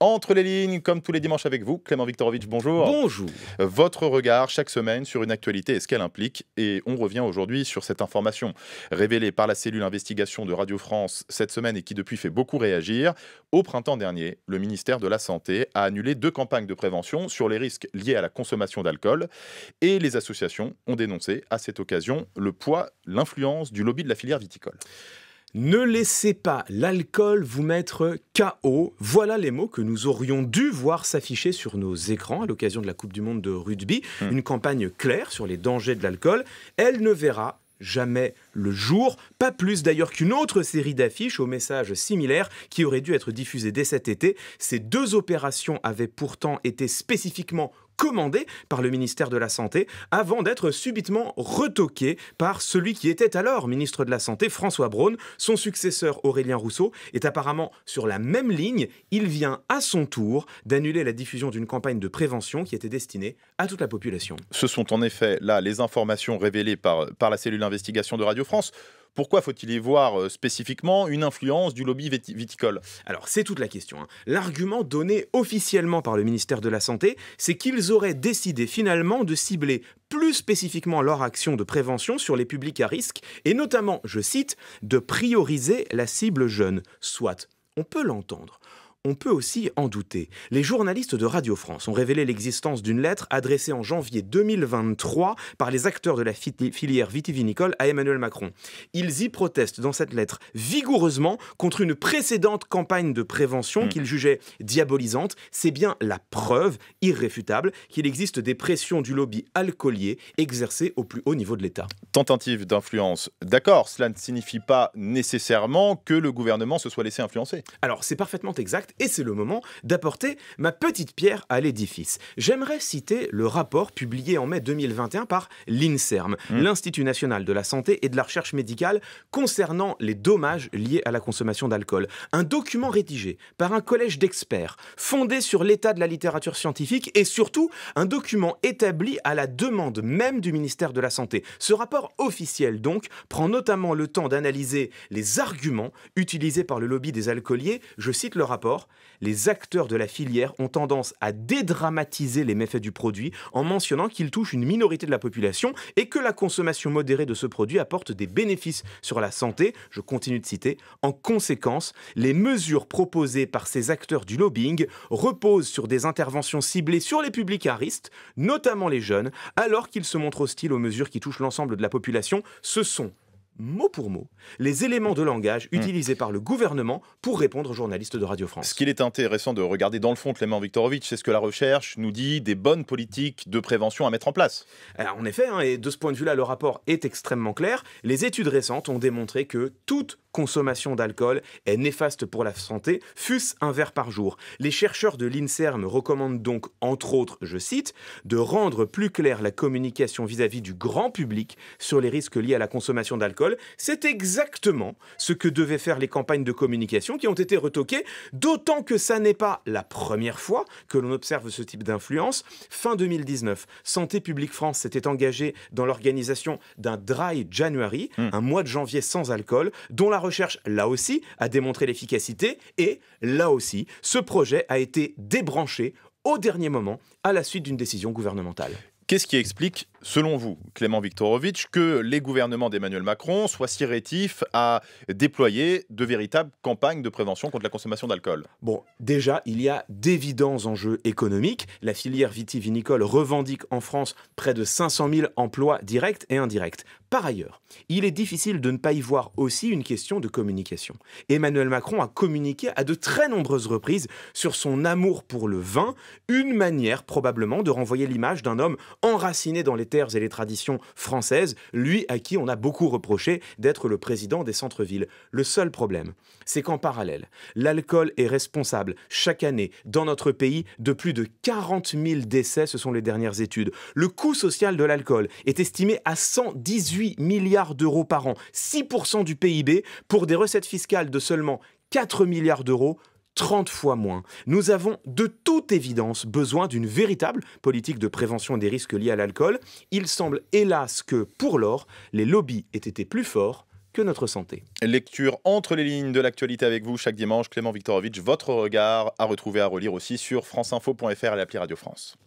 Entre les lignes, comme tous les dimanches avec vous, Clément Viktorovitch, bonjour. Bonjour. Votre regard chaque semaine sur une actualité et ce qu'elle implique. Et on revient aujourd'hui sur cette information révélée par la cellule investigation de Radio France cette semaine et qui depuis fait beaucoup réagir. Au printemps dernier, le ministère de la Santé a annulé deux campagnes de prévention sur les risques liés à la consommation d'alcool. Et les associations ont dénoncé à cette occasion le poids, l'influence du lobby de la filière viticole. Ne laissez pas l'alcool vous mettre KO. Voilà les mots que nous aurions dû voir s'afficher sur nos écrans à l'occasion de la Coupe du Monde de rugby. Hmm. Une campagne claire sur les dangers de l'alcool. Elle ne verra jamais le jour, pas plus d'ailleurs qu'une autre série d'affiches au message similaire qui aurait dû être diffusée dès cet été. Ces deux opérations avaient pourtant été spécifiquement commandé par le ministère de la Santé avant d'être subitement retoqué par celui qui était alors ministre de la Santé, François Braun. Son successeur, Aurélien Rousseau, est apparemment sur la même ligne. Il vient à son tour d'annuler la diffusion d'une campagne de prévention qui était destinée à toute la population. Ce sont en effet là les informations révélées par, par la cellule d'investigation de Radio France. Pourquoi faut-il y voir euh, spécifiquement une influence du lobby viticole Alors c'est toute la question. Hein. L'argument donné officiellement par le ministère de la Santé, c'est qu'ils auraient décidé finalement de cibler plus spécifiquement leur action de prévention sur les publics à risque et notamment, je cite, de prioriser la cible jeune, soit on peut l'entendre on peut aussi en douter. Les journalistes de Radio France ont révélé l'existence d'une lettre adressée en janvier 2023 par les acteurs de la filière vitivinicole à Emmanuel Macron. Ils y protestent dans cette lettre vigoureusement contre une précédente campagne de prévention hmm. qu'ils jugeaient diabolisante. C'est bien la preuve irréfutable qu'il existe des pressions du lobby alcoolier exercées au plus haut niveau de l'État. Tentative d'influence, d'accord, cela ne signifie pas nécessairement que le gouvernement se soit laissé influencer. Alors c'est parfaitement exact et c'est le moment d'apporter ma petite pierre à l'édifice. J'aimerais citer le rapport publié en mai 2021 par l'INSERM, mm. l'Institut national de la santé et de la recherche médicale concernant les dommages liés à la consommation d'alcool. Un document rédigé par un collège d'experts fondé sur l'état de la littérature scientifique et surtout un document établi à la demande même du ministère de la Santé. Ce rapport officiel donc prend notamment le temps d'analyser les arguments utilisés par le lobby des alcooliers. Je cite le rapport les acteurs de la filière ont tendance à dédramatiser les méfaits du produit en mentionnant qu'il touche une minorité de la population et que la consommation modérée de ce produit apporte des bénéfices sur la santé, je continue de citer, en conséquence, les mesures proposées par ces acteurs du lobbying reposent sur des interventions ciblées sur les publics à notamment les jeunes, alors qu'ils se montrent hostiles aux mesures qui touchent l'ensemble de la population, ce sont mot pour mot les éléments de langage hmm. utilisés par le gouvernement pour répondre aux journalistes de Radio France. Ce qu'il est intéressant de regarder dans le fond, Clément Viktorovitch, c'est ce que la recherche nous dit des bonnes politiques de prévention à mettre en place. Euh, en effet, hein, et de ce point de vue-là, le rapport est extrêmement clair. Les études récentes ont démontré que toute consommation d'alcool est néfaste pour la santé, fût-ce un verre par jour. Les chercheurs de l'INSERM recommandent donc, entre autres, je cite, de rendre plus claire la communication vis à -vis du grand public sur les risques liés à la consommation d'alcool c'est exactement ce que devaient faire les campagnes de communication qui ont été retoquées, d'autant que ça n'est pas la première fois que l'on observe ce type d'influence. Fin 2019, Santé publique France s'était engagée dans l'organisation d'un Dry January, hmm. un mois de janvier sans alcool, dont la recherche, là aussi, a démontré l'efficacité, et là aussi, ce projet a été débranché au dernier moment à la suite d'une décision gouvernementale. Qu'est-ce qui explique, selon vous, Clément Viktorovitch, que les gouvernements d'Emmanuel Macron soient si rétifs à déployer de véritables campagnes de prévention contre la consommation d'alcool Bon, déjà, il y a d'évidents enjeux économiques. La filière vitivinicole revendique en France près de 500 000 emplois directs et indirects. Par ailleurs, il est difficile de ne pas y voir aussi une question de communication. Emmanuel Macron a communiqué à de très nombreuses reprises sur son amour pour le vin, une manière probablement de renvoyer l'image d'un homme enraciné dans les terres et les traditions françaises, lui à qui on a beaucoup reproché d'être le président des centres-villes. Le seul problème, c'est qu'en parallèle, l'alcool est responsable chaque année dans notre pays de plus de 40 000 décès, ce sont les dernières études. Le coût social de l'alcool est estimé à 118 milliards d'euros par an, 6% du PIB, pour des recettes fiscales de seulement 4 milliards d'euros, 30 fois moins. Nous avons de toute évidence besoin d'une véritable politique de prévention des risques liés à l'alcool. Il semble hélas que, pour l'or, les lobbies aient été plus forts que notre santé. Lecture entre les lignes de l'actualité avec vous chaque dimanche. Clément Viktorovitch, votre regard à retrouver, à relire aussi sur franceinfo.fr et l'appli Radio France.